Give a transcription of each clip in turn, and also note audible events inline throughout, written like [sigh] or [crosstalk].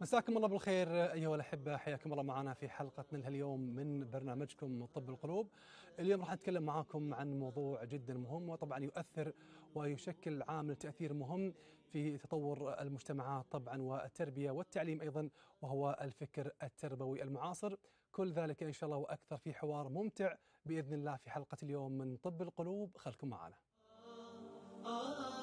مساكم الله بالخير ايها الاحبه حياكم الله معنا في حلقتنا اليوم من برنامجكم طب القلوب. اليوم راح نتكلم معاكم عن موضوع جدا مهم وطبعا يؤثر ويشكل عامل تاثير مهم في تطور المجتمعات طبعا والتربيه والتعليم ايضا وهو الفكر التربوي المعاصر. كل ذلك ان شاء الله واكثر في حوار ممتع باذن الله في حلقه اليوم من طب القلوب خلكم معنا. آه، آه.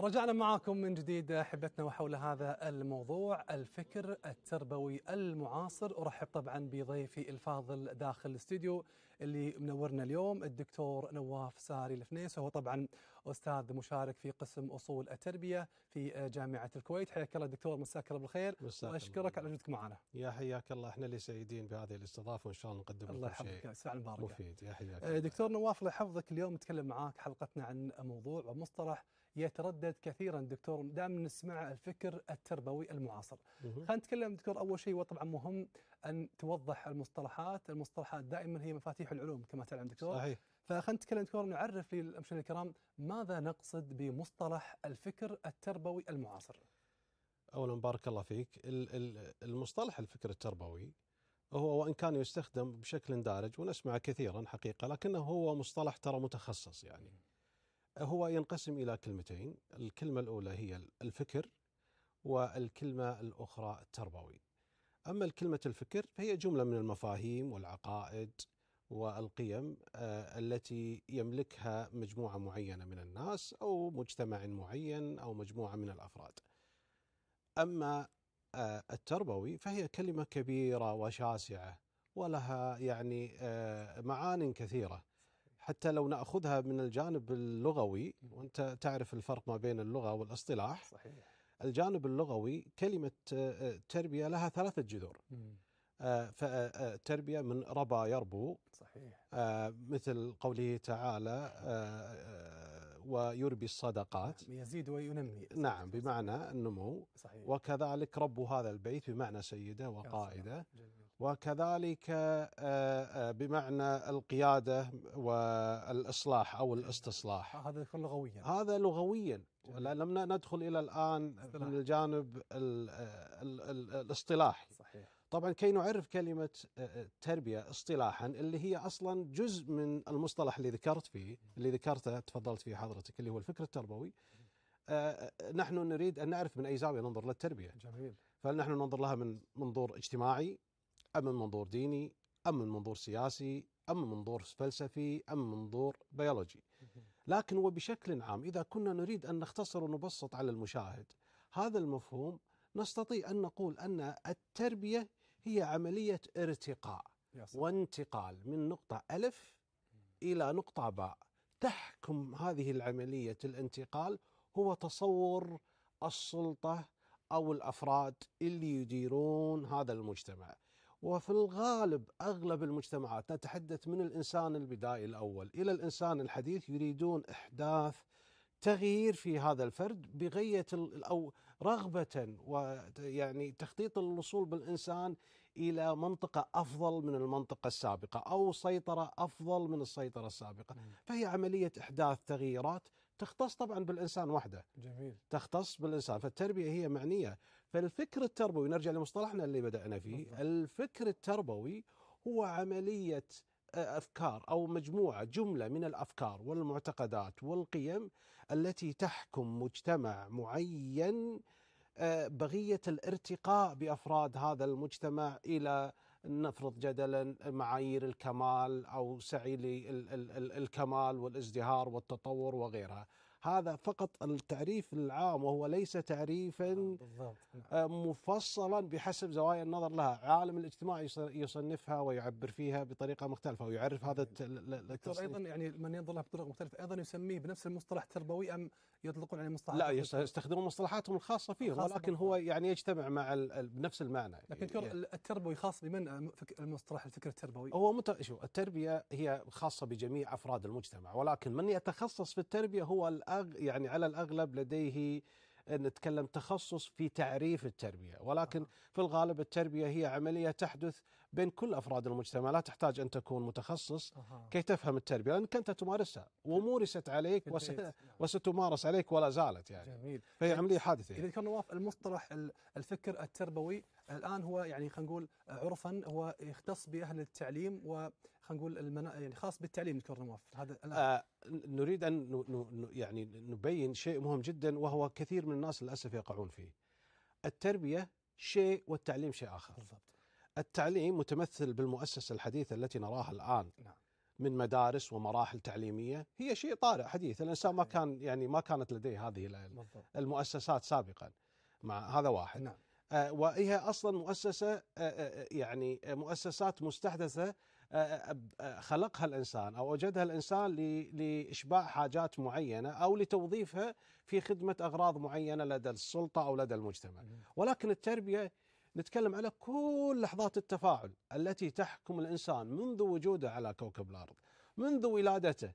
رجعنا معاكم من جديد احبتنا وحول هذا الموضوع الفكر التربوي المعاصر ارحب طبعا بضيفي الفاضل داخل الاستديو اللي منورنا اليوم الدكتور نواف ساري الفنيس وهو طبعا استاذ مشارك في قسم اصول التربيه في جامعه الكويت حياك الله دكتور مساك الله بالخير واشكرك على وجودك معنا يا حياك الله احنا اللي سعيدين بهذه الاستضافه وان شاء الله نقدم لكم الله يحفظك الساعه المباركه مفيد يا حياك آه، دكتور نواف الله يحفظك اليوم نتكلم معاك حلقتنا عن موضوع ومصطلح يتردد كثيرا دكتور دام نسمع الفكر التربوي المعاصر خلينا نتكلم دكتور أول شيء وطبعا مهم أن توضح المصطلحات المصطلحات دائما هي مفاتيح العلوم كما تعلم دكتور صحيح فخلينا نتكلم دكتور نعرف للمشاهدين الكرام ماذا نقصد بمصطلح الفكر التربوي المعاصر اولا بارك الله فيك المصطلح الفكر التربوي هو وان كان يستخدم بشكل دارج ونسمعه كثيرا حقيقه لكنه هو مصطلح ترى متخصص يعني هو ينقسم إلى كلمتين الكلمة الأولى هي الفكر والكلمة الأخرى التربوي أما الكلمة الفكر فهي جملة من المفاهيم والعقائد والقيم آه، التي يملكها مجموعة معينة من الناس أو مجتمع معين أو مجموعة من الأفراد أما آه، التربوي فهي كلمة كبيرة وشاسعة ولها يعني آه، معان كثيرة حتى لو ناخذها من الجانب اللغوي وانت تعرف الفرق ما بين اللغه والاصطلاح صحيح الجانب اللغوي كلمه آه، آه، تربيه لها ثلاثه جذور آه، فالتربيه من ربى يربو صحيح مثل قوله تعالى ويربي الصدقات نعم، يزيد وينمي نعم بمعنى النمو صحيح وكذلك رب هذا البيت بمعنى سيده وقائده جميل. وكذلك آه، آه، بمعنى القياده والاصلاح او الاستصلاح آه، هذا لغويا هذا لغويا ولا لم ندخل الى الان من الجانب الاصطلاحي صحيح طبعا كي نعرف كلمه التربيه اصطلاحا اللي هي اصلا جزء من المصطلح اللي ذكرت فيه اللي ذكرته تفضلت فيه حضرتك اللي هو الفكر التربوي نحن نريد ان نعرف من اي زاويه ننظر للتربيه جميل فنحن ننظر لها من منظور اجتماعي أم من منظور ديني أم من منظور سياسي أم من منظور فلسفي أم من منظور بيولوجي [laughs] لكن وبشكل عام إذا كنا نريد أن نختصر ونبسط على المشاهد هذا المفهوم نستطيع أن نقول أن التربية هي عملية ارتقاء وانتقال من نقطة ألف إلى نقطة باء تحكم هذه العملية الانتقال هو تصور السلطة أو الأفراد اللي يديرون هذا المجتمع وفي الغالب اغلب المجتمعات نتحدث من الانسان البدائي الاول الى الانسان الحديث يريدون احداث تغيير في هذا الفرد بغية أو رغبة ويعني تخطيط الوصول بالإنسان إلى منطقة أفضل من المنطقة السابقة أو سيطرة أفضل من السيطرة السابقة فهي عملية إحداث تغييرات تختص طبعا بالإنسان وحده جميل تختص بالإنسان فالتربية هي معنية فالفكر التربوي نرجع لمصطلحنا اللي بدأنا فيه الفكر التربوي هو عملية آه، أفكار أو مجموعة جملة من الأفكار والمعتقدات والقيم التي تحكم مجتمع معين آه، بغية الارتقاء بأفراد هذا المجتمع إلى نفرض جدلا معايير الكمال أو سعي للكمال والازدهار والتطور وغيرها هذا فقط التعريف العام وهو ليس تعريفا آه، آه، مفصلا بحسب زوايا النظر لها عالم الاجتماع يصنفها ويعبر فيها بطريقه مختلفه ويعرف هذا التصنيف ايضا يعني من ينظر لها بطرق مختلفه ايضا يسميه بنفس المصطلح تربوي ام يطلقون عليه مصطلحات لا يستخدمون مصطلحاتهم الخاصه فيه ولكن هو يعني يجتمع مع بنفس المعنى لكن يعني التربوي خاص بمن المصطلح الفكر التربوي هو مت... شو التربيه هي خاصه بجميع افراد المجتمع ولكن من يتخصص في التربيه هو الأغ... يعني على الاغلب لديه نتكلم تخصص في تعريف التربيه ولكن في الغالب التربيه هي عمليه تحدث بين كل افراد المجتمع لا تحتاج ان تكون متخصص كي تفهم التربيه لانك انت تمارسها ومورست عليك [laughs] وستمارس عليك ولا زالت يعني جميل فهي عمليه حادثه يعني. اذا كان نواف المصطلح الفكر التربوي الان هو يعني خلينا نقول عرفا هو يختص باهل التعليم وخلينا نقول المنا... يعني خاص بالتعليم دكتور نواف هذا الآن. آه نريد ان ن... ن... يعني نبين شيء مهم جدا وهو كثير من الناس للاسف يقعون فيه. التربيه شيء والتعليم شيء اخر. بالضبط. التعليم متمثل بالمؤسسه الحديثه التي نراها الان. نعم. من مدارس ومراحل تعليميه هي شيء طارئ حديث الانسان ما كان يعني ما كانت لديه هذه المؤسسات سابقا مع هذا واحد نعم. آه، وهي اصلا مؤسسه آه، آه، يعني مؤسسات مستحدثه خلقها الانسان او اوجدها الانسان لاشباع حاجات معينه او لتوظيفها في خدمه اغراض معينه لدى السلطه او لدى المجتمع، ولكن التربيه نتكلم على كل لحظات التفاعل التي تحكم الانسان منذ وجوده على كوكب الارض، منذ ولادته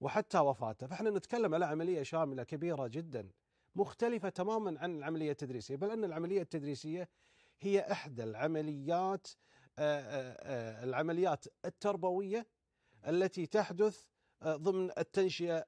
وحتى وفاته، فاحنا نتكلم على عمليه شامله كبيره جدا. مختلفة تماما عن العملية التدريسية بل أن العملية التدريسية هي إحدى العمليات آه، آه، آه، العمليات التربوية التي تحدث ضمن التنشئة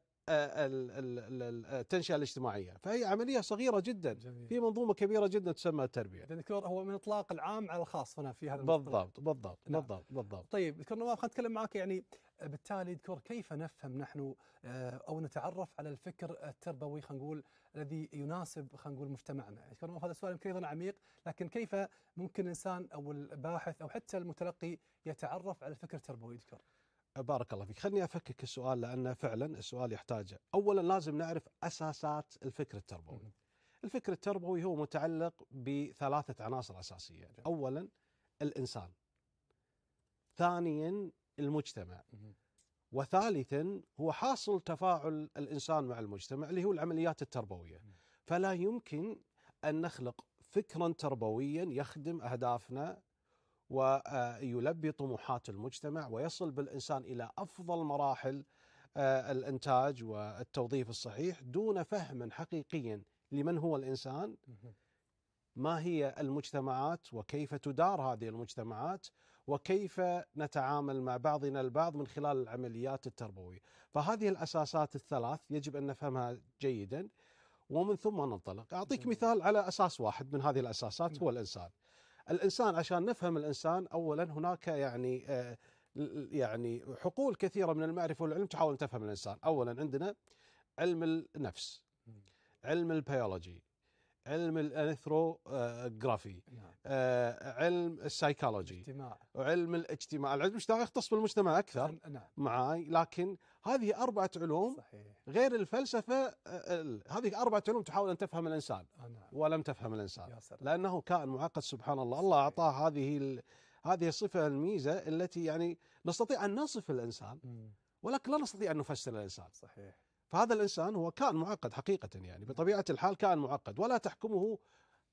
التنشئه الاجتماعيه فهي عمليه صغيره جدا جميل. في منظومه كبيره جدا تسمى التربيه دكتور يعني هو من اطلاق العام على الخاص هنا في هذا بالضبط بالضبط نعم. بالضبط بالضبط طيب دكتور نواف خلينا نتكلم معك يعني بالتالي دكتور كيف نفهم نحن آه، او نتعرف على الفكر التربوي خلينا نقول الذي يناسب خلينا نقول مجتمعنا دكتور يعني نواف هذا سؤال يمكن ايضا عميق لكن كيف ممكن الانسان او الباحث او حتى المتلقي يتعرف على الفكر التربوي دكتور بارك الله فيك خليني أفكك السؤال لأن فعلا السؤال يحتاجه أولا لازم نعرف أساسات الفكر التربوي الفكر التربوي هو متعلق بثلاثة عناصر أساسية أولا الإنسان ثانيا المجتمع وثالثا هو حاصل تفاعل الإنسان مع المجتمع اللي هو العمليات التربوية فلا يمكن أن نخلق فكرا تربويا يخدم أهدافنا ويلبي طموحات المجتمع ويصل بالانسان الى افضل مراحل آه، الانتاج والتوظيف الصحيح دون فهم حقيقي لمن هو الانسان ما هي المجتمعات وكيف تدار هذه المجتمعات وكيف نتعامل مع بعضنا البعض من خلال العمليات التربويه فهذه الاساسات الثلاث يجب ان نفهمها جيدا ومن ثم ننطلق اعطيك مثال على اساس واحد من هذه الاساسات نعم. هو الانسان الانسان عشان نفهم الانسان اولا هناك يعني آه، يعني حقول كثيره من المعرفه والعلم تحاول تفهم الانسان، اولا عندنا علم النفس علم البيولوجي علم الانثروجرافي آه، نعم. آه، علم السايكولوجي الاجتماع وعلم الاجتماع العلم الاجتماعي يختص بالمجتمع اكثر نعم. معاي لكن هذه اربعه علوم صحيح. غير الفلسفه آه، هذه اربعه علوم تحاول ان تفهم الانسان نعم. ولم تفهم الانسان لانه كائن معقد سبحان الله صحيح. الله اعطاه هذه هذه الصفه الميزه التي يعني نستطيع ان نصف الانسان ولكن لا نستطيع ان نفسر الانسان صحيح فهذا الانسان هو كائن معقد حقيقه يعني بطبيعه الحال كائن معقد ولا تحكمه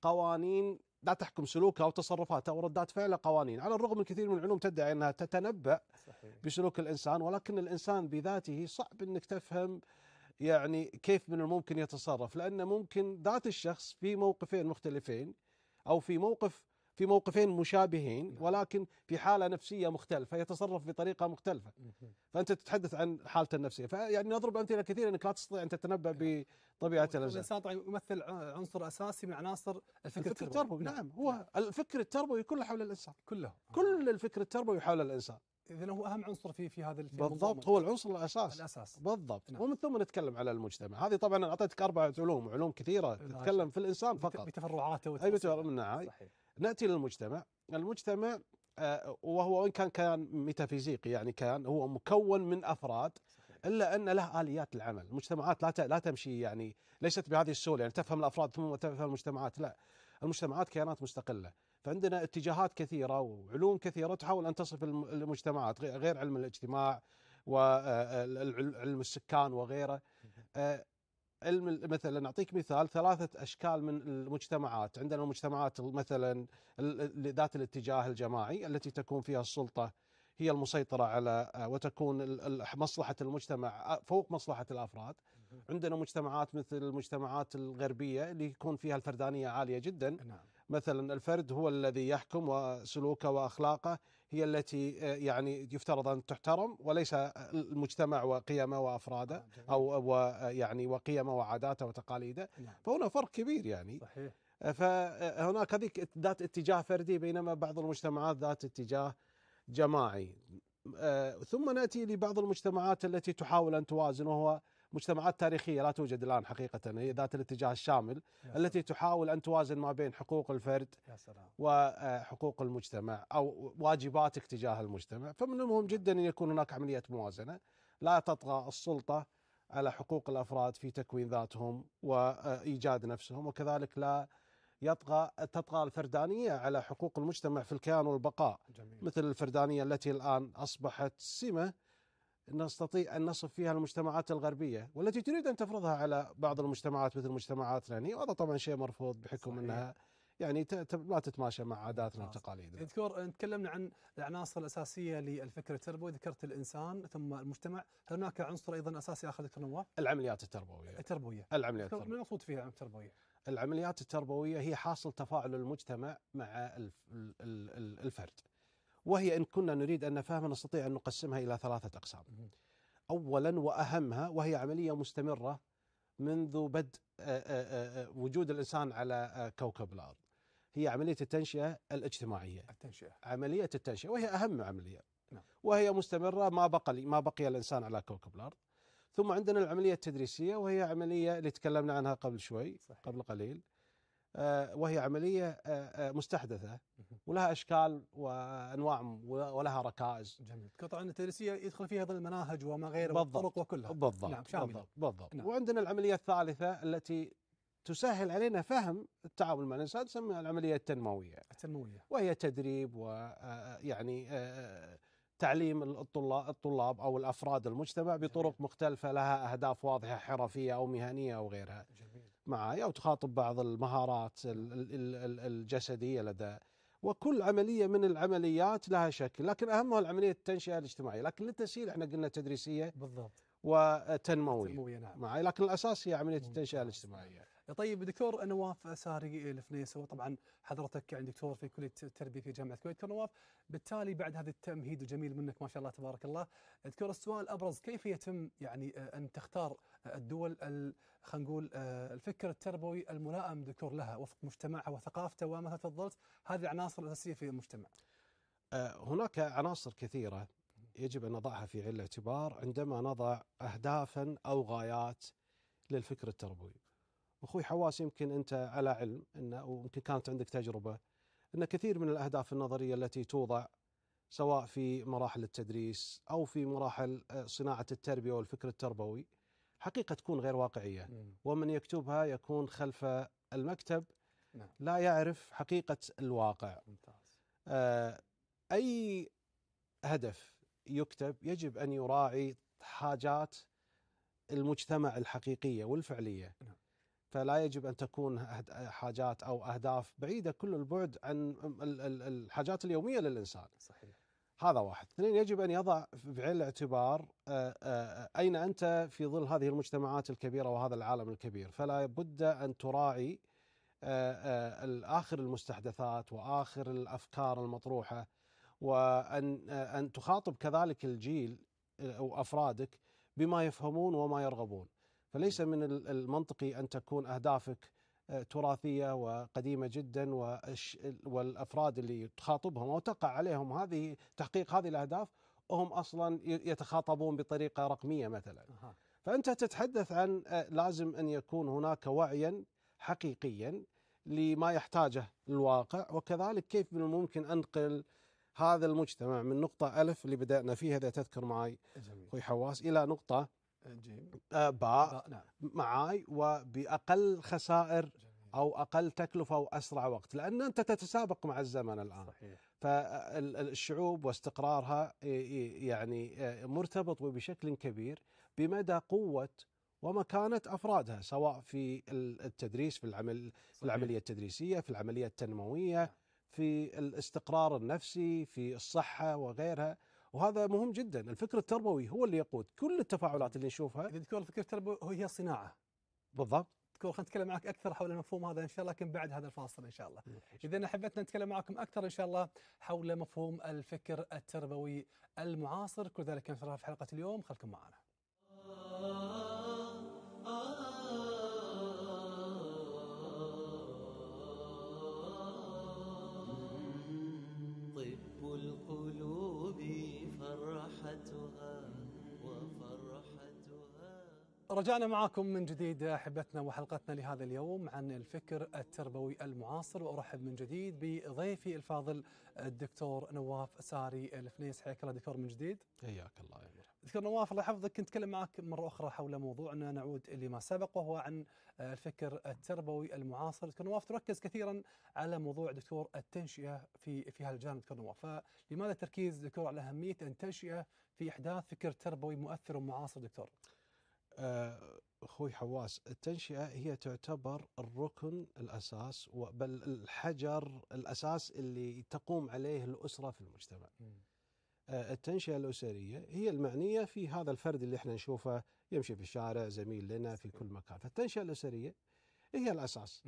قوانين لا تحكم سلوكه او تصرفاته او ردات فعله قوانين، على الرغم من كثير من العلوم تدعي انها تتنبأ صحيح. بسلوك الانسان ولكن الانسان بذاته صعب انك تفهم يعني كيف من الممكن يتصرف لان ممكن ذات الشخص في موقفين مختلفين او في موقف في موقفين مشابهين نعم. ولكن في حالة نفسية مختلفة يتصرف بطريقة مختلفة فأنت تتحدث عن حالته النفسية فيعني نضرب أمثلة كثيرة أنك لا تستطيع أن تتنبأ نعم. بطبيعة الأنسان الإنسان طبعا يمثل عنصر أساسي من عناصر الفكر, الفكر التربوي نعم. نعم هو نعم. الفكر التربوي كله حول الإنسان كله كل الفكر التربوي حول الإنسان اذا هو اهم عنصر في في هذا الفيلم بالضبط هو العنصر الاساس الاساس بالضبط نعم. ومن ثم نتكلم على المجتمع هذه طبعا اعطيتك اربعه علوم علوم كثيره نتكلم في الانسان فقط بتفرعاته اي بتفرع نعم صحيح ناتي للمجتمع المجتمع آه، وهو وان كان كان ميتافيزيقي يعني كان هو مكون من افراد الا ان له اليات العمل، المجتمعات لا لا تمشي يعني ليست بهذه السهوله يعني تفهم الافراد ثم تفهم المجتمعات، لا المجتمعات كيانات مستقله، فعندنا اتجاهات كثيره وعلوم كثيره تحاول ان تصف المجتمعات غير علم الاجتماع وعلم آه، آه، السكان وغيره مثلا اعطيك مثال ثلاثة أشكال من المجتمعات عندنا المجتمعات مثلا ذات الاتجاه الجماعي التي تكون فيها السلطة هي المسيطرة على آه، وتكون مصلحة المجتمع آه، فوق مصلحة الأفراد عندنا مجتمعات مثل المجتمعات الغربية اللي يكون فيها الفردانية عالية جدا نعم. مثلا الفرد هو الذي يحكم وسلوكه وأخلاقه هي التي آه، يعني يفترض ان تحترم وليس المجتمع وقيمه وافراده آه، او ويعني آه، وقيمه وعاداته وتقاليده نعم. فهنا فرق كبير يعني صحيح فهناك هذيك ذات اتجاه فردي بينما بعض المجتمعات ذات اتجاه جماعي ثم ناتي لبعض المجتمعات التي تحاول ان توازن وهو مجتمعات تاريخيه لا توجد الان حقيقه هي ذات الاتجاه الشامل التي تحاول ان توازن ما بين حقوق الفرد يا سلام. وحقوق المجتمع او واجباتك تجاه المجتمع فمن المهم نعم. جدا ان يكون هناك عمليه موازنه لا تطغى السلطه على حقوق الافراد في تكوين ذاتهم وايجاد نفسهم وكذلك لا يطغى تطغى الفردانيه على حقوق المجتمع في الكيان والبقاء جميل. مثل الفردانيه التي الان اصبحت سمه نستطيع أن نصف فيها المجتمعات الغربية والتي تريد أن تفرضها على بعض المجتمعات مثل مجتمعاتنا يعني وهذا طبعا شيء مرفوض بحكم صحيح. أنها يعني لا تتماشى مع عاداتنا وتقاليدنا. دكتور تكلمنا عن العناصر الاساسيه للفكر التربوي، ذكرت الانسان ثم المجتمع، هل هناك عنصر ايضا اساسي اخر ذكر نواف؟ العمليات التربويه. التربويه. العمليات التربويه. ما المقصود فيها التربويه؟ العمليات التربويه هي حاصل تفاعل المجتمع مع الفرد. وهي إن كنا نريد أن نفهمها نستطيع أن نقسمها إلى ثلاثة أقسام أولا وأهمها وهي عملية مستمرة منذ بدء آه، آه، آه، وجود الإنسان على كوكب الأرض هي عملية التنشئة الاجتماعية التنشئة عملية التنشئة وهي أهم عملية نعم. وهي مستمرة ما بقي ما بقي الإنسان على كوكب الأرض ثم عندنا العملية التدريسية وهي عملية اللي تكلمنا عنها قبل شوي صحيح. قبل قليل وهي عملية مستحدثة ولها اشكال وانواع ولها ركائز. جميل، قطع التدريسيه يدخل فيها ايضا المناهج وما غيره بالضبط والطرق وكلها. بالضبط نعم شامل. بالضبط, بالضبط. نعم. وعندنا العمليه الثالثه التي تسهل علينا فهم التعامل مع الانسان تسمى العمليه التنمويه. التنمويه. وهي تدريب ويعني آه، آه، آه، تعليم الطلاب الطلاب او الافراد المجتمع بطرق مختلفه لها اهداف واضحه حرفيه او مهنيه او غيرها. جميل. معي او تخاطب بعض المهارات الجسديه لدى وكل عملية من العمليات لها شكل لكن أهمها العملية التنشئة الاجتماعية لكن للتسهيل احنا قلنا تدريسية بالضبط وتنموية نعم معي لكن الأساس هي عملية التنشئة الاجتماعية طيب دكتور نواف ساري هو آه، طبعا حضرتك يعني دكتور في كليه التربيه في جامعه الكويت دكتور نواف بالتالي بعد هذا التمهيد الجميل منك ما شاء الله تبارك الله دكتور السؤال الابرز كيف يتم يعني آه، ان تختار آه، الدول خلينا نقول الفكر التربوي الملائم دكتور لها وفق مجتمعها وثقافته وما تفضلت هذه العناصر الاساسيه في المجتمع. هناك عناصر كثيره يجب ان نضعها في عين الاعتبار عندما نضع اهدافا او غايات للفكر التربوي. اخوي حواس يمكن انت على علم انه ويمكن كانت عندك تجربه ان كثير من الاهداف النظريه التي توضع سواء في مراحل التدريس او في مراحل آه، صناعه التربيه والفكر التربوي حقيقه تكون غير واقعيه ومن يكتبها يكون خلف المكتب نعم. لا يعرف حقيقه الواقع ممتاز آه، اي هدف يكتب يجب ان يراعي حاجات المجتمع الحقيقيه والفعليه نعم. فلا يجب ان تكون حاجات او اهداف بعيده كل البعد عن الحاجات اليوميه للانسان. صحيح. هذا واحد، اثنين يجب ان يضع في عين الاعتبار آه، آه، اين انت في ظل هذه المجتمعات الكبيره وهذا العالم الكبير، فلا بد ان تراعي آه، اخر المستحدثات واخر الافكار المطروحه وان ان تخاطب كذلك الجيل او افرادك بما يفهمون وما يرغبون. فليس من المنطقي أن تكون أهدافك آه، تراثية وقديمة جدا والأفراد اللي تخاطبهم أو تقع عليهم هذه تحقيق هذه الأهداف وهم أصلا يتخاطبون بطريقة رقمية مثلا فأنت تتحدث عن آه، لازم أن يكون هناك وعيا حقيقيا لما يحتاجه الواقع وكذلك كيف من الممكن أنقل هذا المجتمع من نقطة ألف اللي بدأنا فيها إذا تذكر معي أخوي حواس إلى نقطة جيم باء, نعم. معاي وباقل خسائر جميل. او اقل تكلفه واسرع وقت لان انت تتسابق مع الزمن الان صحيح. فالشعوب واستقرارها يعني آه، مرتبط بشكل كبير بمدى قوه ومكانه افرادها سواء في التدريس في العمل في العمليه التدريسيه في العمليه التنمويه نعم. في الاستقرار النفسي في الصحه وغيرها وهذا مهم جدا الفكر التربوي هو اللي يقود كل التفاعلات اللي نشوفها اذا الفكر التربوي هي صناعه بالضبط تكون خلينا نتكلم معك اكثر حول المفهوم هذا ان شاء الله لكن بعد هذا الفاصل ان شاء الله. نعم، اذا حبيتنا نتكلم معكم اكثر ان شاء الله حول مفهوم الفكر التربوي المعاصر كل ذلك نشرها في حلقه اليوم خلكم معنا. رجعنا معاكم من جديد احبتنا وحلقتنا لهذا اليوم عن الفكر التربوي المعاصر وارحب من جديد بضيفي الفاضل الدكتور نواف ساري الفنيس حياك الله دكتور من جديد حياك الله يا مرحبا دكتور نواف الله يحفظك كنت اتكلم معك مره اخرى حول موضوعنا نعود لما سبق وهو عن الفكر التربوي المعاصر دكتور نواف تركز كثيرا على موضوع دكتور التنشئه في في الجانب دكتور نواف فلماذا التركيز دكتور على اهميه التنشئه في احداث فكر تربوي مؤثر ومعاصر دكتور آه، اخوي حواس التنشئه هي تعتبر الركن الاساس بل الحجر الاساس اللي تقوم عليه الاسره في المجتمع. آه، التنشئه الاسريه هي المعنيه في هذا الفرد اللي احنا نشوفه يمشي في الشارع زميل لنا في كل مكان، فالتنشئه الاسريه هي الاساس.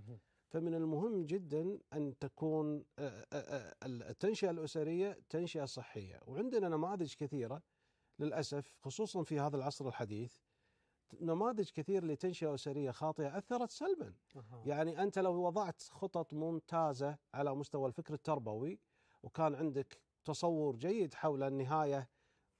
فمن المهم جدا ان تكون آه، التنشئه الاسريه تنشئه صحيه، وعندنا نماذج كثيره للاسف خصوصا في هذا العصر الحديث نماذج كثير لتنشئه اسريه خاطئه اثرت سلبا. أه. يعني انت لو وضعت خطط ممتازه على مستوى الفكر التربوي وكان عندك تصور جيد حول النهايه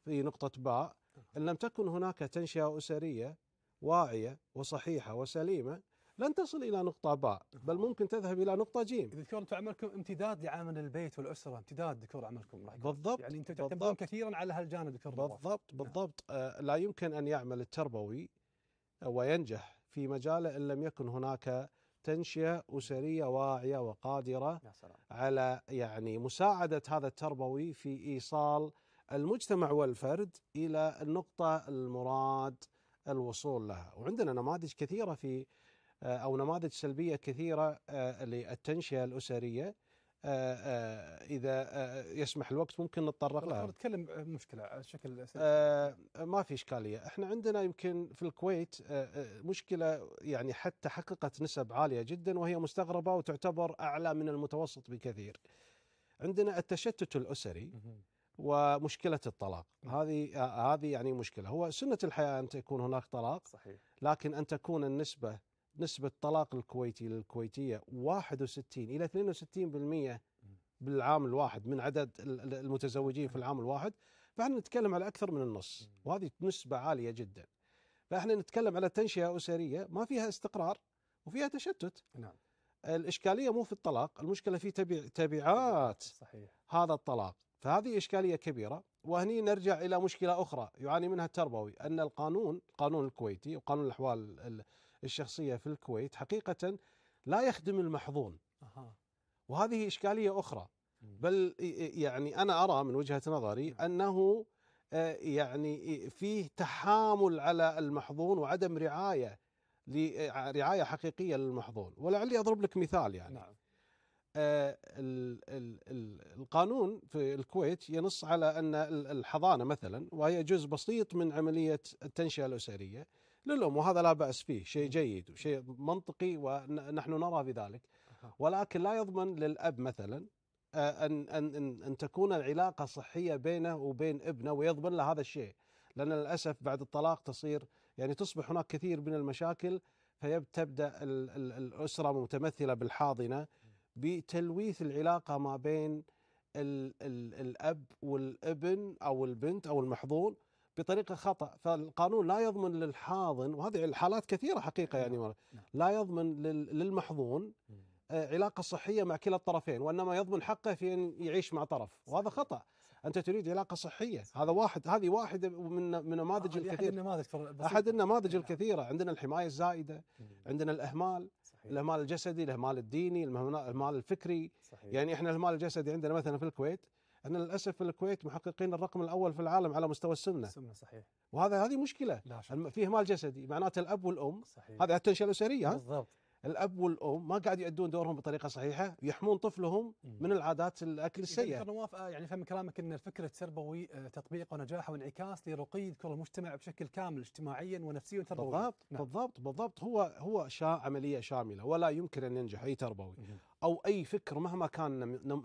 في نقطه باء ان لم تكن هناك تنشئه اسريه واعيه وصحيحه وسليمه لن تصل الى نقطه باء بل ممكن تذهب الى نقطه جيم دكتور انتم عملكم امتداد لعامل البيت والاسره امتداد دكتور عملكم راح بالضبط يعني انتم تعتمدون كثيرا على هالجانب دكتور بالضبط بالضبط بالضبط. نعم. آه لا يمكن ان يعمل التربوي وينجح في مجاله إن لم يكن هناك تنشئة أسرية واعية وقادرة على يعني مساعدة هذا التربوي في إيصال المجتمع والفرد إلى النقطة المراد الوصول لها وعندنا نماذج كثيرة في أو نماذج سلبية كثيرة آه، للتنشئة الأسرية آه، آه، اذا آه، يسمح الوقت ممكن نتطرق لها نتكلم مشكله على شكل ما في اشكاليه احنا عندنا يمكن في الكويت مشكله يعني حتى حققت نسب عاليه جدا وهي مستغربه وتعتبر اعلى من المتوسط بكثير عندنا التشتت الاسري ومشكله الطلاق هذه هذه يعني مشكله هو سنه الحياه ان تكون هناك طلاق صحيح لكن ان تكون النسبه نسبة طلاق الكويتي للكويتية 61 إلى 62% بالعام الواحد من عدد المتزوجين في نعم. العام الواحد فاحنا نتكلم على أكثر من النص وهذه نسبة عالية جدا فاحنا نتكلم على تنشئة أسرية ما فيها استقرار وفيها تشتت نعم الإشكالية مو في الطلاق المشكلة في تبعات صحيح. هذا الطلاق فهذه إشكالية كبيرة وهني نرجع إلى مشكلة أخرى يعاني منها التربوي أن القانون القانون الكويتي وقانون الأحوال الشخصيه في الكويت حقيقه لا يخدم المحظون وهذه اشكاليه اخرى بل يعني انا ارى من وجهه نظري انه آه، يعني فيه تحامل على المحظون وعدم رعايه لرعايه آه، حقيقيه للمحظون ولعلي اضرب لك مثال يعني نعم. آه، القانون في الكويت ينص على ان الحضانه مثلا وهي جزء بسيط من عمليه التنشئه الاسريه للأم وهذا لا بأس فيه شيء جيد وشيء منطقي ونحن نرى بذلك ولكن لا يضمن للأب مثلا آه، أن, أن, أن تكون العلاقة صحية بينه وبين ابنه ويضمن له هذا الشيء لأن للأسف بعد الطلاق تصير يعني تصبح هناك كثير من المشاكل فيبتدأ الأسرة متمثلة بالحاضنة بتلويث العلاقة ما بين الـ الـ الأب والابن أو البنت أو المحظون بطريقه خطا فالقانون لا يضمن للحاضن وهذه الحالات كثيره حقيقه يعني نعم، نعم. لا يضمن للمحظون آه، علاقه صحيه مع كلا الطرفين وانما يضمن حقه في ان يعيش مع طرف وهذا خطا انت تريد علاقه صحيه هذا واحد هذه واحده من من نماذج الكثير احد النماذج نعم. الكثيره عندنا الحمايه الزائده عندنا الاهمال صحيح. الاهمال الجسدي الاهمال الديني الاهمال الفكري يعني احنا الاهمال الجسدي عندنا مثلا في الكويت احنا للاسف الكويت محققين الرقم الاول في العالم على مستوى السمنه السمنه صحيح وهذا هذه مشكله لا شك. في اهمال جسدي معناته الاب والام صحيح. هذا التنشئه الاسريه بالضبط الاب والام ما قاعد يؤدون دورهم بطريقه صحيحه يحمون طفلهم مم. من العادات الاكل السيئه. انا موافقه آه، يعني فهم كلامك ان الفكر التربوي آه، تطبيقه ونجاحه وانعكاس لرقي كل المجتمع بشكل كامل اجتماعيا ونفسيا وتربويا. بالضبط نعم. بالضبط بالضبط هو هو شا عمليه شامله ولا يمكن ان ينجح اي تربوي او اي فكر مهما كان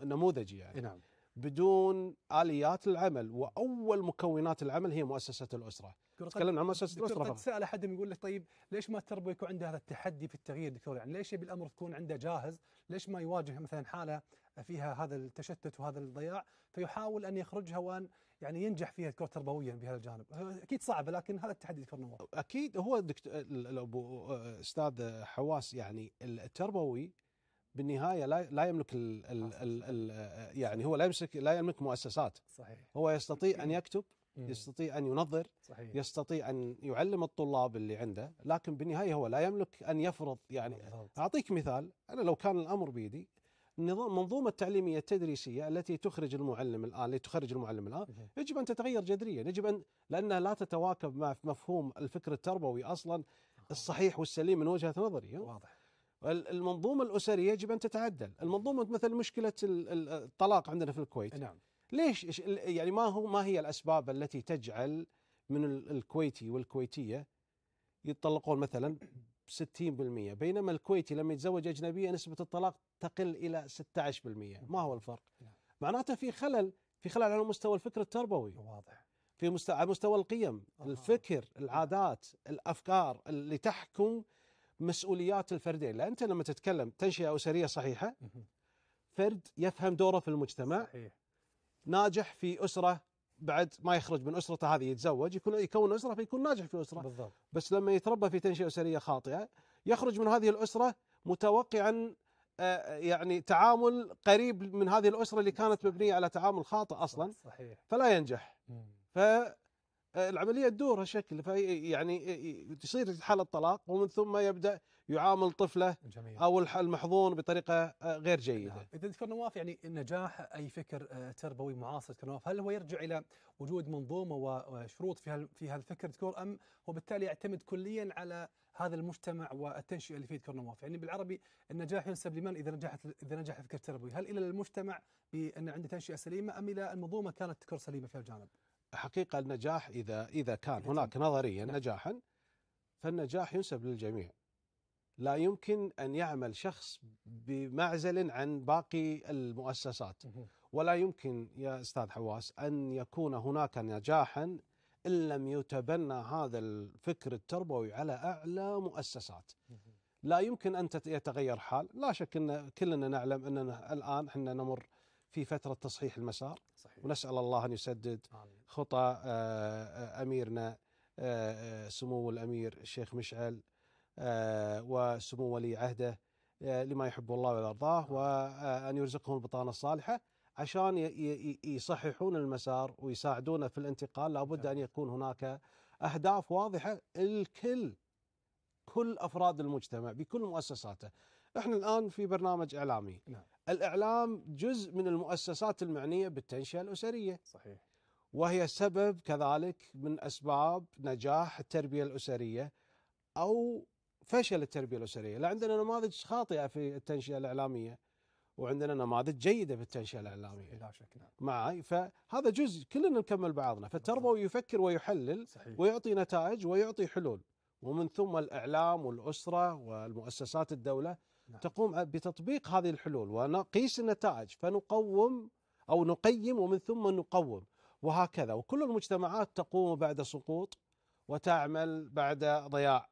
نموذجي يعني. نعم. بدون اليات العمل واول مكونات العمل هي مؤسسه الاسره تكلمنا عن مؤسسه الاسره قد سال احدهم يقول لك طيب ليش ما التربوي يكون عنده هذا التحدي في التغيير دكتور يعني ليش يبي الامر تكون عنده جاهز ليش ما يواجه مثلا حاله فيها هذا التشتت وهذا الضياع فيحاول ان يخرجها وان يعني ينجح فيها دكتور تربويا بهذا الجانب اكيد صعب لكن هذا التحدي دكتور نواف اكيد هو دكتور استاذ حواس يعني التربوي بالنهايه لا لا يملك ال ال ال الـ يعني هو لا يمسك لا يملك مؤسسات صحيح هو يستطيع ان يكتب يستطيع ان ينظر صحيح. يستطيع ان يعلم الطلاب اللي عنده لكن بالنهايه هو لا يملك ان يفرض يعني بالضبط. اعطيك مثال انا لو كان الامر بيدي النظام منظومة التعليمية التدريسية التي تخرج المعلم الآن التي تخرج المعلم الآن يجب أن تتغير جذريا يجب أن لأنها لا تتواكب مع مفهوم الفكر التربوي أصلا الصحيح والسليم من وجهة نظري واضح المنظومة الأسرية يجب أن تتعدل المنظومة مثل مشكلة الطلاق عندنا في الكويت نعم ليش يعني ما هو ما هي الأسباب التي تجعل من الكويتي والكويتية يتطلقون مثلا 60% بينما الكويتي لما يتزوج أجنبية نسبة الطلاق تقل إلى 16% ما هو الفرق نعم. معناته في خلل في خلل على مستوى الفكر التربوي واضح في مستوى على مستوى القيم آه. الفكر العادات الأفكار اللي تحكم مسؤوليات الفردين لان انت لما تتكلم تنشئه اسريه صحيحه فرد يفهم دوره في المجتمع صحيح. ناجح في اسره بعد ما يخرج من اسرته هذه يتزوج يكون يكون اسره فيكون ناجح في اسره بالضبط. بس لما يتربى في تنشئه اسريه خاطئه يخرج من هذه الاسره متوقعا آه، يعني تعامل قريب من هذه الاسره اللي كانت مبنيه على تعامل خاطئ اصلا صحيح. فلا ينجح آه، العمليه تدور هالشكل في يعني آه، آه، تصير حاله الطلاق ومن ثم يبدا يعامل طفله جميل. او المحظون بطريقه غير جيده. نعم. اذا دكتور نواف يعني نجاح اي فكر تربوي معاصر نواف هل هو يرجع الى وجود منظومه وشروط في في هالفكر دكتور ام هو بالتالي يعتمد كليا على هذا المجتمع والتنشئه اللي فيه دكتور نواف، يعني بالعربي النجاح ينسب لمن اذا نجحت اذا نجح الفكر التربوي، هل الى المجتمع بان عنده تنشئه سليمه ام الى المنظومه كانت تكون سليمه في الجانب؟ حقيقه النجاح اذا اذا كان نعم. هناك نظريا نعم. نجاحا فالنجاح ينسب للجميع لا يمكن ان يعمل شخص بمعزل عن باقي المؤسسات ولا يمكن يا استاذ حواس ان يكون هناك نجاحا ان لم يتبنى هذا الفكر التربوي على اعلى مؤسسات لا يمكن ان يتغير حال لا شك ان كلنا نعلم اننا الان احنا نمر في فترة تصحيح المسار صحيح. ونسأل الله أن يسدد آمين. خطى آه، آه، أميرنا آه، سمو الأمير الشيخ مشعل وسمو ولي عهده لما يحب الله ويرضاه وأن يرزقهم البطانة الصالحة عشان يصححون المسار ويساعدونا في الانتقال لابد أن يكون هناك أهداف واضحة الكل كل أفراد المجتمع بكل مؤسساته احنا الآن في برنامج إعلامي نعم. الإعلام جزء من المؤسسات المعنية بالتنشئة الأسرية صحيح وهي سبب كذلك من أسباب نجاح التربية الأسرية أو فشل التربية الأسرية لا عندنا نماذج خاطئة في التنشئة الإعلامية وعندنا نماذج جيدة في التنشئه الإعلامية لا شك نعم معي فهذا جزء كلنا نكمل بعضنا فالتربوي نعم. يفكر ويحلل صحيح. ويعطي نتائج ويعطي حلول ومن ثم الإعلام والأسرة والمؤسسات الدولة نعم. تقوم بتطبيق هذه الحلول ونقيس النتائج فنقوم أو نقيم ومن ثم نقوم وهكذا وكل المجتمعات تقوم بعد سقوط وتعمل بعد ضياع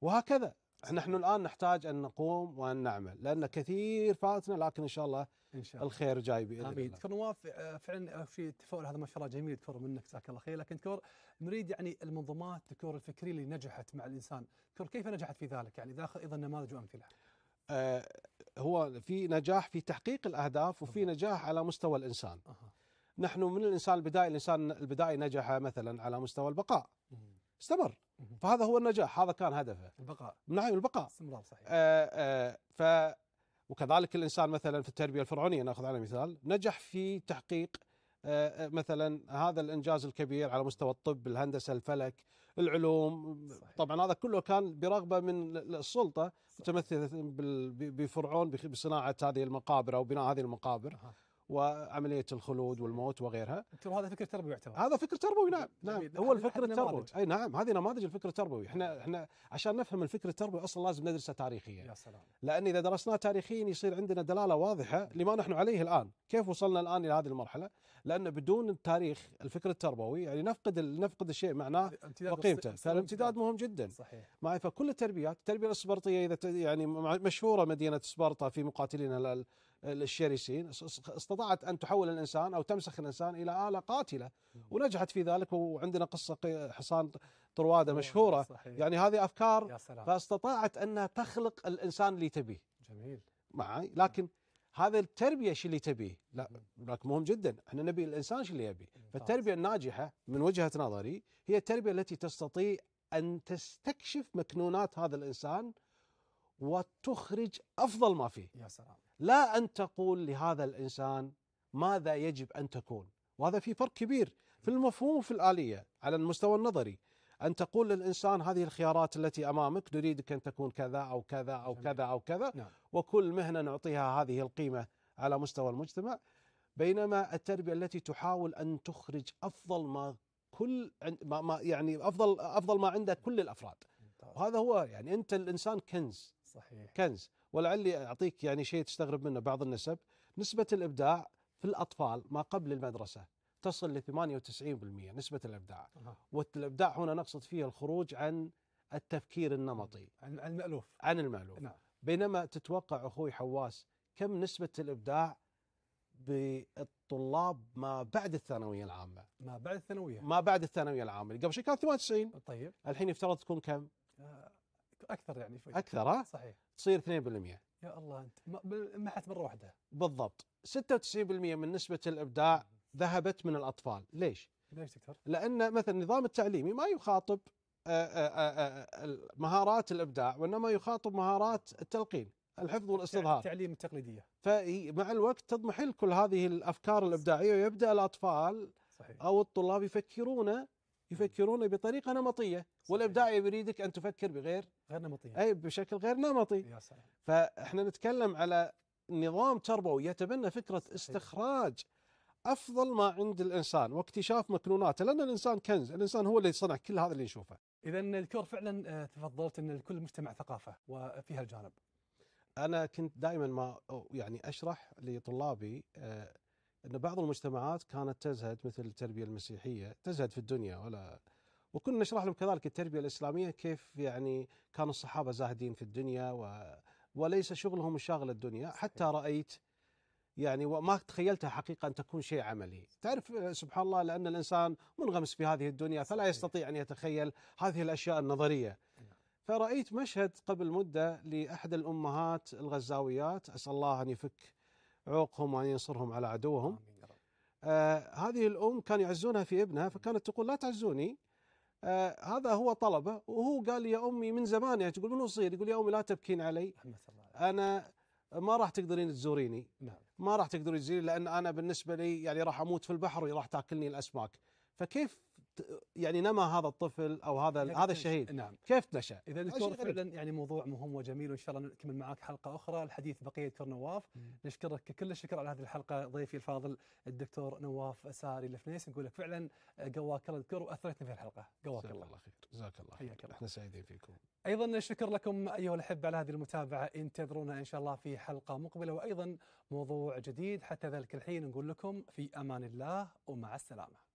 وهكذا نحن الآن نحتاج أن نقوم وأن نعمل لأن كثير فاتنا لكن إن شاء الله إن شاء الله. الخير جاي بإذن الله آمين. دكتور نواف آه، فعلا آه، في التفاؤل هذا ما شاء الله جميل دكتور منك جزاك الله خير لكن دكتور نريد يعني المنظومات دكتور الفكرية اللي نجحت مع الإنسان دكتور كيف نجحت في ذلك يعني داخل أيضا نماذج وأمثلة هو في نجاح في تحقيق الاهداف وفي نجاح على مستوى الانسان نحن من الانسان البدائي الانسان البدائي نجح مثلا على مستوى البقاء استمر فهذا هو النجاح هذا كان هدفه البقاء نعم البقاء استمرار صحيح آآ آه، آآ آه، ف وكذلك الانسان مثلا في التربيه الفرعونيه ناخذ على مثال نجح في تحقيق آه، مثلا هذا الانجاز الكبير على مستوى الطب الهندسه الفلك العلوم صحيح. طبعا هذا كله كان برغبه من السلطه متمثله بفرعون بصناعه هذه المقابر او بناء هذه المقابر أه. وعمليه الخلود والموت وغيرها هذا فكر تربوي يعتبر هذا فكر تربوي نعم نعم هو الفكر التربوي اي نعم هذه نماذج الفكر التربوي احنا احنا عشان نفهم الفكر التربوي اصلا لازم ندرسه تاريخيا يا سلام لان اذا درسناه تاريخيا يصير عندنا دلاله واضحه لما نحن عليه الان كيف وصلنا الان الى هذه المرحله لان بدون التاريخ الفكر التربوي يعني نفقد نفقد الشيء معناه وقيمته فالامتداد مهم جدا صحيح معي فكل التربيات التربيه الاسبرطيه اذا يعني مشهوره مدينه سبارتا في مقاتلين الشرسين استطاعت أن تحول الإنسان أو تمسخ الإنسان إلى آلة قاتلة ونجحت في ذلك وعندنا قصة حصان طروادة مشهورة صحيح. يعني هذه أفكار فاستطاعت أنها تخلق الإنسان اللي تبيه جميل معي لكن هذا التربيه شو اللي تبيه؟ لا لكن مهم جدا، احنا نبي الانسان شو اللي يبي، فالتربيه الناجحه من وجهه نظري هي التربيه التي تستطيع ان تستكشف مكنونات هذا الانسان وتخرج افضل ما فيه. يا سلام. لا أن تقول لهذا الإنسان ماذا يجب أن تكون وهذا في فرق كبير في المفهوم وفي الآلية على المستوى النظري أن تقول للإنسان هذه الخيارات التي أمامك نريدك أن تكون كذا أو كذا أو كذا أو كذا نعم. وكل مهنة نعطيها هذه القيمة على مستوى المجتمع بينما التربية التي تحاول أن تخرج أفضل ما كل ما يعني أفضل أفضل ما عند كل الأفراد وهذا هو يعني أنت الإنسان كنز صحيح كنز ولعلي اعطيك يعني شيء تستغرب منه بعض النسب نسبه الابداع في الاطفال ما قبل المدرسه تصل ل 98% نسبه الابداع أه. والابداع هنا نقصد فيه الخروج عن التفكير النمطي عن المالوف عن المالوف نعم. بينما تتوقع اخوي حواس كم نسبه الابداع بالطلاب ما بعد الثانويه العامه ما بعد الثانويه ما بعد الثانويه العامه قبل شوي كانت 98 طيب الحين يفترض تكون كم آه، اكثر يعني شوي اكثر ها؟ صحيح تصير 2% يا الله انت محت مره واحده بالضبط 96% من نسبه الابداع ذهبت من الاطفال ليش ليش دكتور لان مثلا النظام التعليمي ما يخاطب آه، آه، آه، مهارات الابداع وانما يخاطب مهارات التلقين الحفظ والاستظهار التعليم التقليديه فمع الوقت تضمحل كل هذه الافكار الابداعيه ويبدا الاطفال صحيح. او الطلاب يفكرون يفكرون بطريقه نمطيه والابداع يريدك ان تفكر بغير غير نمطيه اي بشكل غير نمطي يا سلام فاحنا نتكلم على نظام تربوي يتبنى فكره صحيح. استخراج افضل ما عند الانسان واكتشاف مكنوناته لان الانسان كنز، الانسان هو اللي صنع كل هذا اللي نشوفه. اذا دكتور فعلا آه، تفضلت ان لكل مجتمع ثقافه وفي هالجانب. انا كنت دائما ما يعني اشرح لطلابي آه، ان بعض المجتمعات كانت تزهد مثل التربيه المسيحيه تزهد في الدنيا ولا وكنا نشرح لهم كذلك التربيه الاسلاميه كيف يعني كانوا الصحابه زاهدين في الدنيا و... وليس شغلهم شاغل الدنيا حتى رايت يعني وما تخيلتها حقيقه ان تكون شيء عملي، تعرف سبحان الله لان الانسان منغمس في هذه الدنيا فلا يستطيع ان يتخيل هذه الاشياء النظريه. نعم. فرأيت مشهد قبل مدة لأحد الأمهات الغزاويات أسأل الله أن يفك عوقهم وأن ينصرهم على عدوهم آه هذه الأم كان يعزونها في ابنها فكانت تقول لا تعزوني آه هذا هو طلبه وهو قال يا أمي من زمان يعني تقول من صغير يقول يا أمي لا تبكين علي أنا ما راح تقدرين تزوريني نعم. ما راح تقدرين تزوريني لأن أنا بالنسبة لي يعني راح أموت في البحر وراح تاكلني الأسماك فكيف يعني نما هذا الطفل او هذا هذا الشهيد نعم كيف نشا؟ اذا دكتور فعلا يعني موضوع مهم وجميل وان شاء الله نكمل معك حلقه اخرى الحديث بقيه دكتور نواف نشكرك كل الشكر على هذه الحلقه ضيفي الفاضل الدكتور نواف ساري الفنيس نقول لك فعلا آه، قواك الله دكتور واثرتنا في الحلقه قواك الله الله خير جزاك الله خير احنا سعيدين فيكم ايضا نشكر لكم ايها الاحبه على هذه المتابعه انتظرونا ان شاء الله في حلقه مقبله وايضا موضوع جديد حتى ذلك الحين نقول لكم في امان الله ومع السلامه